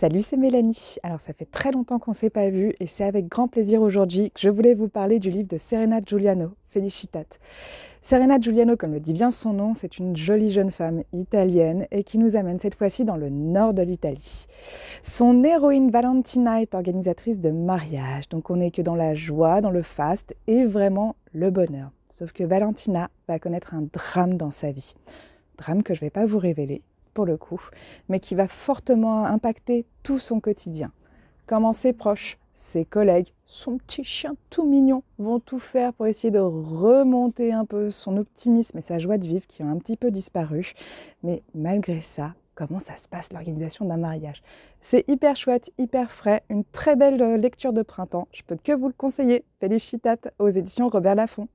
Salut, c'est Mélanie. Alors, ça fait très longtemps qu'on ne s'est pas vu et c'est avec grand plaisir aujourd'hui que je voulais vous parler du livre de Serena Giuliano, Felicitat. Serena Giuliano, comme le dit bien son nom, c'est une jolie jeune femme italienne et qui nous amène cette fois-ci dans le nord de l'Italie. Son héroïne Valentina est organisatrice de mariage, donc on n'est que dans la joie, dans le faste et vraiment le bonheur. Sauf que Valentina va connaître un drame dans sa vie. Drame que je ne vais pas vous révéler, pour le coup, mais qui va fortement impacter tout son quotidien. Comment ses proches, ses collègues, son petit chien tout mignon vont tout faire pour essayer de remonter un peu son optimisme et sa joie de vivre qui ont un petit peu disparu. Mais malgré ça, comment ça se passe l'organisation d'un mariage. C'est hyper chouette, hyper frais, une très belle euh, lecture de printemps. Je peux que vous le conseiller. Félicitate aux éditions Robert Laffont.